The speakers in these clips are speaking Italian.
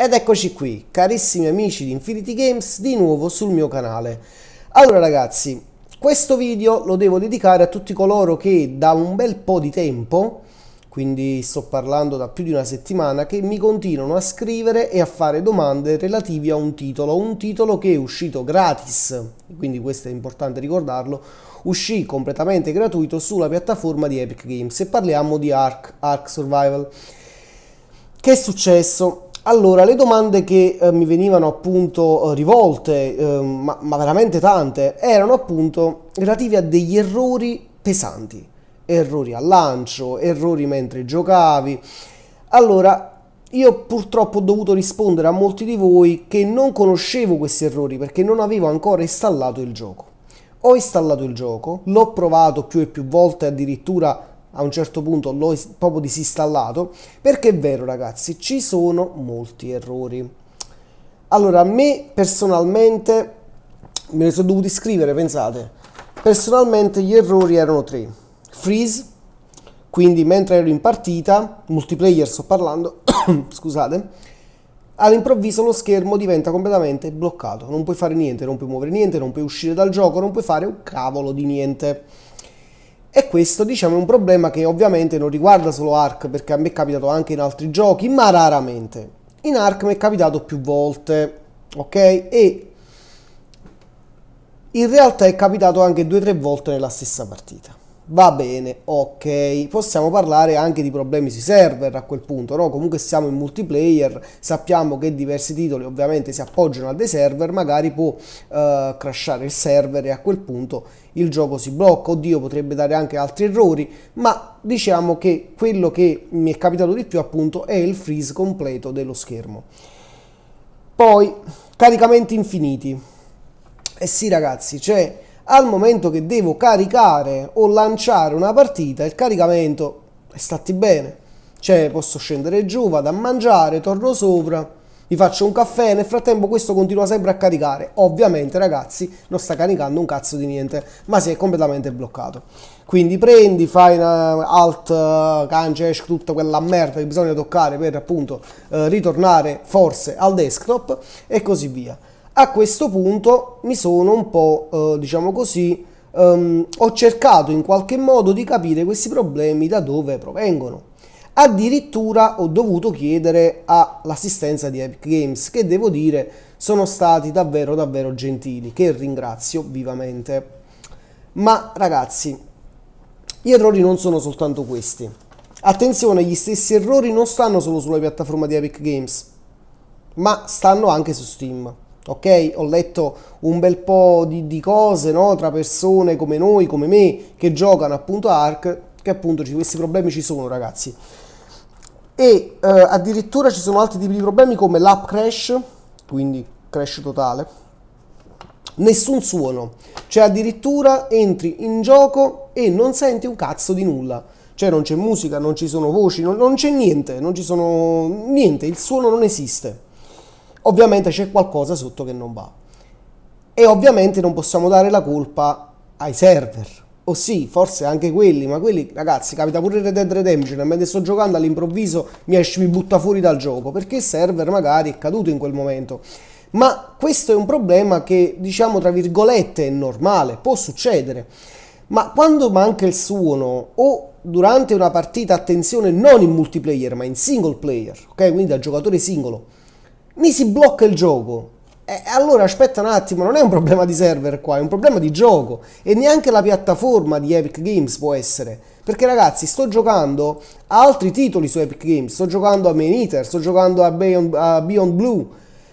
Ed eccoci qui, carissimi amici di Infinity Games, di nuovo sul mio canale. Allora ragazzi, questo video lo devo dedicare a tutti coloro che da un bel po' di tempo, quindi sto parlando da più di una settimana, che mi continuano a scrivere e a fare domande relative a un titolo, un titolo che è uscito gratis, quindi questo è importante ricordarlo, uscì completamente gratuito sulla piattaforma di Epic Games e parliamo di Ark, Ark Survival. Che è successo? Allora, le domande che eh, mi venivano appunto eh, rivolte, eh, ma, ma, veramente tante, erano appunto relative a degli errori pesanti, errori al lancio, errori mentre giocavi. Allora, io purtroppo ho dovuto rispondere a molti di voi che non conoscevo questi errori perché non avevo ancora installato il gioco. Ho installato il gioco, l'ho provato più e più volte addirittura a un certo punto l'ho proprio disinstallato perché è vero ragazzi ci sono molti errori allora a me personalmente me ne sono dovuti scrivere pensate personalmente gli errori erano tre freeze quindi mentre ero in partita multiplayer sto parlando scusate all'improvviso lo schermo diventa completamente bloccato non puoi fare niente non puoi muovere niente non puoi uscire dal gioco non puoi fare un cavolo di niente e questo diciamo è un problema che ovviamente non riguarda solo Ark perché a me è capitato anche in altri giochi, ma raramente. In Ark mi è capitato più volte, ok? E in realtà è capitato anche due o tre volte nella stessa partita. Va bene, ok. Possiamo parlare anche di problemi sui server a quel punto, no? Comunque siamo in multiplayer, sappiamo che diversi titoli ovviamente si appoggiano a dei server, magari può eh, crashare il server e a quel punto il gioco si blocca. Oddio, potrebbe dare anche altri errori, ma diciamo che quello che mi è capitato di più appunto è il freeze completo dello schermo. Poi, caricamenti infiniti. Eh sì ragazzi, cioè al momento che devo caricare o lanciare una partita, il caricamento è stati bene. Cioè, posso scendere giù, vado a mangiare, torno sopra, mi faccio un caffè, nel frattempo questo continua sempre a caricare. Ovviamente, ragazzi, non sta caricando un cazzo di niente, ma si è completamente bloccato. Quindi prendi, fai una alt, cancel, tutta quella merda che bisogna toccare per appunto eh, ritornare forse al desktop e così via a questo punto mi sono un po', eh, diciamo così, ehm, ho cercato in qualche modo di capire questi problemi da dove provengono. Addirittura ho dovuto chiedere all'assistenza di Epic Games, che devo dire sono stati davvero davvero gentili, che ringrazio vivamente. Ma ragazzi, gli errori non sono soltanto questi. Attenzione, gli stessi errori non stanno solo sulla piattaforma di Epic Games, ma stanno anche su Steam ok? Ho letto un bel po' di, di cose no? tra persone come noi, come me, che giocano appunto a ARC, che appunto questi problemi ci sono ragazzi. E eh, addirittura ci sono altri tipi di problemi come l'app crash, quindi crash totale, nessun suono, cioè addirittura entri in gioco e non senti un cazzo di nulla. Cioè non c'è musica, non ci sono voci, non, non c'è niente, non ci sono niente, il suono non esiste ovviamente c'è qualcosa sotto che non va. E ovviamente non possiamo dare la colpa ai server. O sì, forse anche quelli, ma quelli, ragazzi, capita pure Red Dead Redemption, mentre sto giocando all'improvviso mi esce, mi butta fuori dal gioco, perché il server magari è caduto in quel momento. Ma questo è un problema che, diciamo, tra virgolette, è normale, può succedere. Ma quando manca il suono o durante una partita, attenzione, non in multiplayer, ma in single player, ok? Quindi al giocatore singolo, mi si blocca il gioco. E allora aspetta un attimo, non è un problema di server qua, è un problema di gioco. E neanche la piattaforma di Epic Games può essere. Perché ragazzi, sto giocando a altri titoli su Epic Games, sto giocando a Main Eater, sto giocando a Beyond, a Beyond Blue.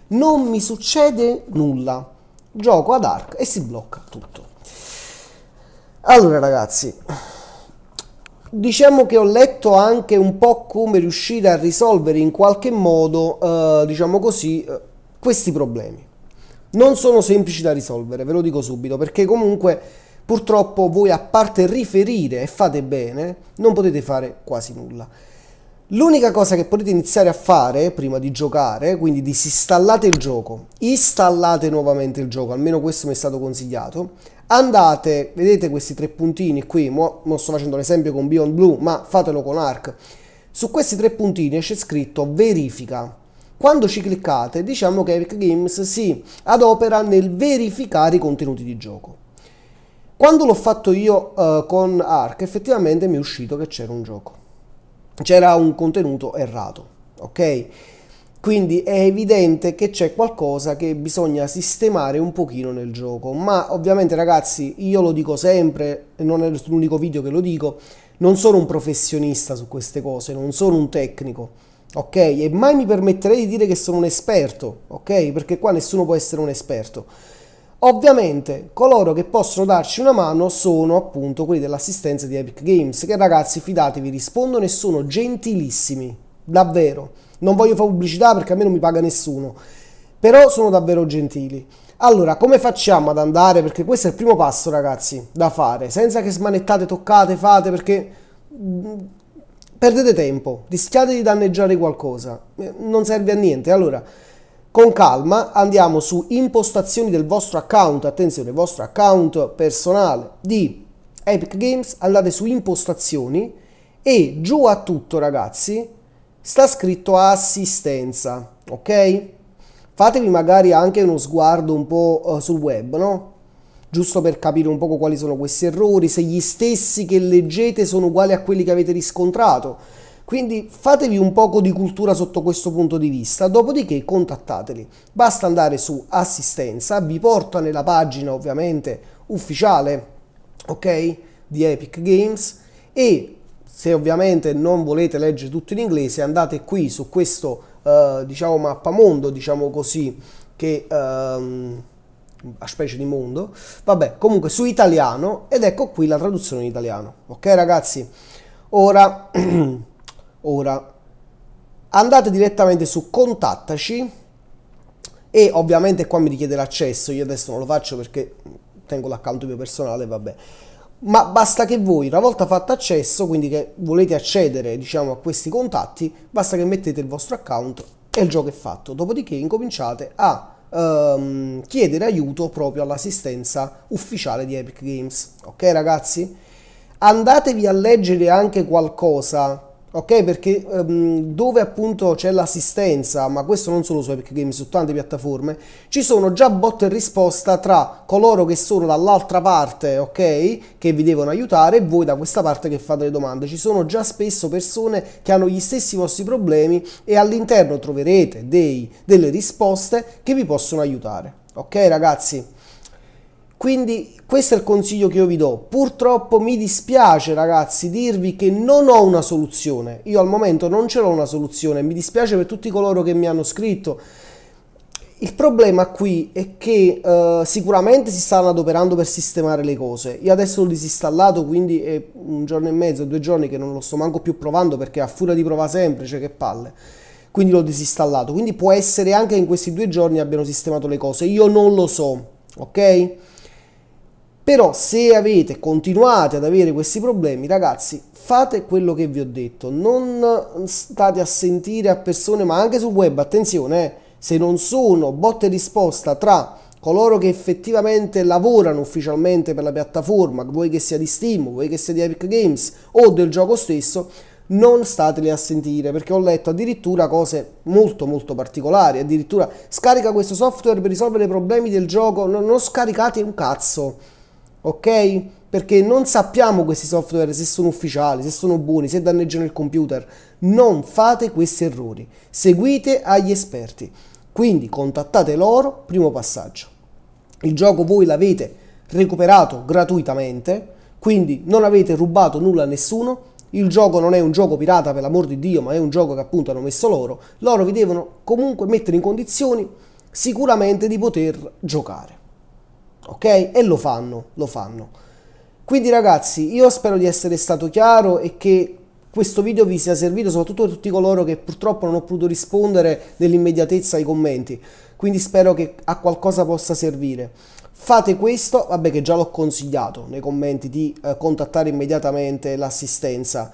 Non mi succede nulla. Gioco ad Ark e si blocca tutto. Allora ragazzi, diciamo che ho letto anche un po' come riuscire a risolvere in qualche modo, eh, diciamo così, eh, questi problemi. Non sono semplici da risolvere, ve lo dico subito, perché comunque purtroppo voi a parte riferire e fate bene, non potete fare quasi nulla. L'unica cosa che potete iniziare a fare prima di giocare, quindi disinstallate il gioco, installate nuovamente il gioco, almeno questo mi è stato consigliato, andate, vedete questi tre puntini qui, non sto facendo l'esempio con Beyond Blue, ma fatelo con Arc. Su questi tre puntini c'è scritto verifica. Quando ci cliccate diciamo che Epic Games si adopera nel verificare i contenuti di gioco. Quando l'ho fatto io uh, con Arc effettivamente mi è uscito che c'era un gioco. C'era un contenuto errato, ok? Quindi è evidente che c'è qualcosa che bisogna sistemare un pochino nel gioco. Ma ovviamente ragazzi, io lo dico sempre, non è l'unico video che lo dico, non sono un professionista su queste cose, non sono un tecnico, ok? E mai mi permetterei di dire che sono un esperto, ok? Perché qua nessuno può essere un esperto. Ovviamente coloro che possono darci una mano sono appunto quelli dell'assistenza di Epic Games, che ragazzi fidatevi rispondono e sono gentilissimi, davvero. Non voglio fare pubblicità perché a me non mi paga nessuno, però sono davvero gentili. Allora, come facciamo ad andare? Perché questo è il primo passo, ragazzi, da fare, senza che smanettate, toccate, fate, perché mm, perdete tempo, rischiate di danneggiare qualcosa, eh, non serve a niente. Allora, con calma andiamo su impostazioni del vostro account, attenzione, vostro account personale di Epic Games, andate su impostazioni e giù a tutto, ragazzi, sta scritto assistenza, ok? Fatevi magari anche uno sguardo un po' eh, sul web, no? Giusto per capire un po' quali sono questi errori, se gli stessi che leggete sono uguali a quelli che avete riscontrato. Quindi fatevi un poco di cultura sotto questo punto di vista, dopodiché contattateli. Basta andare su assistenza, vi porta nella pagina ovviamente ufficiale, ok, di Epic Games e se ovviamente non volete leggere tutto in inglese andate qui su questo eh, diciamo mappamondo diciamo così che ehm, a specie di mondo vabbè comunque su italiano ed ecco qui la traduzione in italiano ok ragazzi ora ora andate direttamente su contattaci e ovviamente qua mi richiede l'accesso io adesso non lo faccio perché tengo l'account mio personale vabbè ma basta che voi una volta fatto accesso, quindi che volete accedere diciamo, a questi contatti, basta che mettete il vostro account e il gioco è fatto. Dopodiché incominciate a um, chiedere aiuto proprio all'assistenza ufficiale di Epic Games. Ok ragazzi? Andatevi a leggere anche qualcosa ok? Perché um, dove appunto c'è l'assistenza, ma questo non solo su Epic Games, su tante piattaforme, ci sono già botte e risposta tra coloro che sono dall'altra parte, ok? Che vi devono aiutare e voi da questa parte che fate le domande. Ci sono già spesso persone che hanno gli stessi vostri problemi e all'interno troverete dei, delle risposte che vi possono aiutare. Ok ragazzi? Quindi questo è il consiglio che io vi do. Purtroppo mi dispiace ragazzi dirvi che non ho una soluzione. Io al momento non ce l'ho una soluzione. Mi dispiace per tutti coloro che mi hanno scritto. Il problema qui è che eh, sicuramente si stanno adoperando per sistemare le cose. Io adesso l'ho disinstallato, quindi è un giorno e mezzo, due giorni che non lo sto manco più provando perché a furia di prova sempre, cioè che palle. Quindi l'ho disinstallato. Quindi può essere anche in questi due giorni abbiano sistemato le cose. Io non lo so, ok? Però se avete, continuate ad avere questi problemi, ragazzi, fate quello che vi ho detto. Non state a sentire a persone, ma anche sul web, attenzione, eh, se non sono botte e risposta tra coloro che effettivamente lavorano ufficialmente per la piattaforma, vuoi che sia di Steam, vuoi che sia di Epic Games o del gioco stesso, non stateli a sentire perché ho letto addirittura cose molto molto particolari, addirittura scarica questo software per risolvere i problemi del gioco, non, non scaricate un cazzo ok? Perché non sappiamo questi software se sono ufficiali, se sono buoni, se danneggiano il computer. Non fate questi errori, seguite agli esperti. Quindi contattate loro, primo passaggio. Il gioco voi l'avete recuperato gratuitamente, quindi non avete rubato nulla a nessuno, il gioco non è un gioco pirata per l'amor di Dio, ma è un gioco che appunto hanno messo loro, loro vi devono comunque mettere in condizioni sicuramente di poter giocare ok? E lo fanno, lo fanno. Quindi ragazzi, io spero di essere stato chiaro e che questo video vi sia servito soprattutto per tutti coloro che purtroppo non ho potuto rispondere nell'immediatezza ai commenti, quindi spero che a qualcosa possa servire. Fate questo, vabbè che già l'ho consigliato nei commenti di eh, contattare immediatamente l'assistenza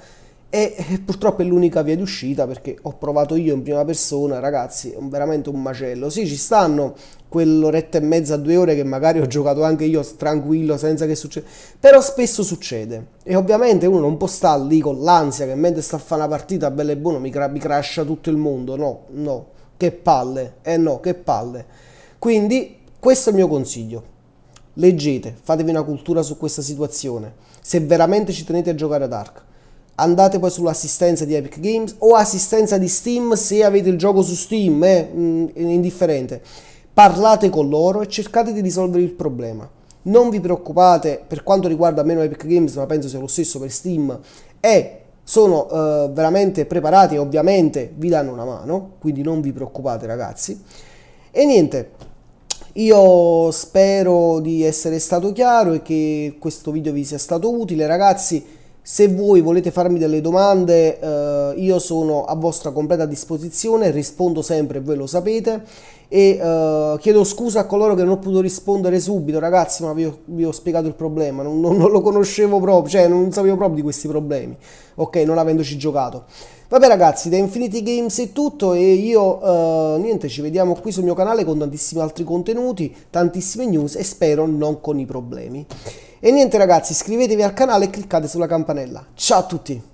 e eh, purtroppo è l'unica via d'uscita perché ho provato io in prima persona, ragazzi, è veramente un macello. Sì, ci stanno quell'oretta e mezza, due ore che magari ho giocato anche io tranquillo senza che succeda. Però spesso succede. E ovviamente uno non può stare lì con l'ansia che mentre sta a fare una partita bella e buona mi, cra- mi crasha tutto il mondo. No, no, che palle. Eh no, che palle. Quindi questo è il mio consiglio. Leggete, fatevi una cultura su questa situazione. Se veramente ci tenete a giocare ad Ark. Andate poi sull'assistenza di Epic Games o assistenza di Steam se avete il gioco su Steam, eh, mm, è eh, indifferente parlate con loro e cercate di risolvere il problema. Non vi preoccupate per quanto riguarda meno Epic Games, ma penso sia lo stesso per Steam, e sono eh, veramente preparati e ovviamente vi danno una mano, quindi non vi preoccupate ragazzi. E niente, io spero di essere stato chiaro e che questo video vi sia stato utile ragazzi. Se voi volete farmi delle domande eh, io sono a vostra completa disposizione, rispondo sempre, voi lo sapete e uh, chiedo scusa a coloro che non ho potuto rispondere subito, ragazzi, ma vi ho, vi ho spiegato il problema, non, non, non, lo conoscevo proprio, cioè non sapevo proprio di questi problemi, ok, non avendoci giocato. Vabbè ragazzi, da Infinity Games è tutto e io, uh, niente, ci vediamo qui sul mio canale con tantissimi altri contenuti, tantissime news e spero non con i problemi. E niente ragazzi, iscrivetevi al canale e cliccate sulla campanella. Ciao a tutti!